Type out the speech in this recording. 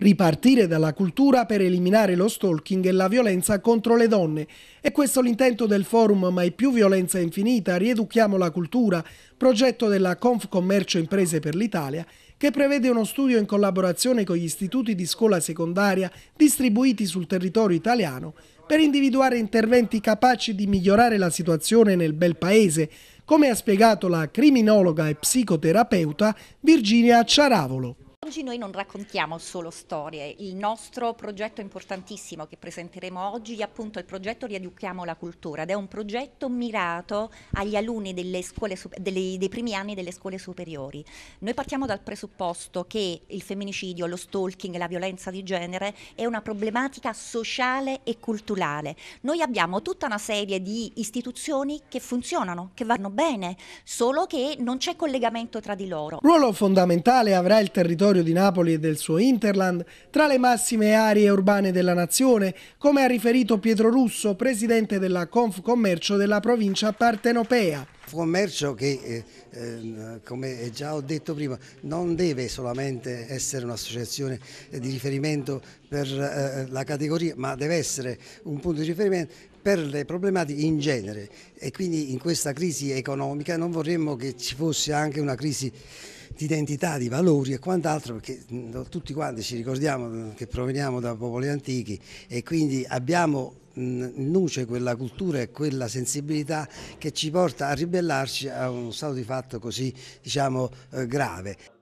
Ripartire dalla cultura per eliminare lo stalking e la violenza contro le donne. E questo l'intento del forum Mai più violenza infinita, rieduchiamo la cultura, progetto della Conf Commercio Imprese per l'Italia, che prevede uno studio in collaborazione con gli istituti di scuola secondaria distribuiti sul territorio italiano per individuare interventi capaci di migliorare la situazione nel bel paese, come ha spiegato la criminologa e psicoterapeuta Virginia Ciaravolo oggi noi non raccontiamo solo storie, il nostro progetto importantissimo che presenteremo oggi è appunto il progetto Rieduchiamo la cultura ed è un progetto mirato agli alunni scuole, delle, dei primi anni delle scuole superiori. Noi partiamo dal presupposto che il femminicidio, lo stalking, la violenza di genere è una problematica sociale e culturale. Noi abbiamo tutta una serie di istituzioni che funzionano, che vanno bene, solo che non c'è collegamento tra di loro. Ruolo fondamentale avrà il territorio territorio di Napoli e del suo interland tra le massime aree urbane della nazione, come ha riferito Pietro Russo, presidente della Confcommercio della provincia partenopea commercio che, eh, eh come già ho detto prima, non deve solamente essere un'associazione eh, di riferimento per eh, eh, la categoria, ma deve essere un punto di riferimento per le problematiche in genere e quindi in questa crisi economica non vorremmo che ci fosse anche una crisi di identità, di valori e quant'altro, perché tutti quanti ci ricordiamo che proveniamo da popoli antichi e quindi abbiamo in luce quella cultura e quella sensibilità che ci porta a ribellarci a uno stato di fatto così diciamo, eh, grave.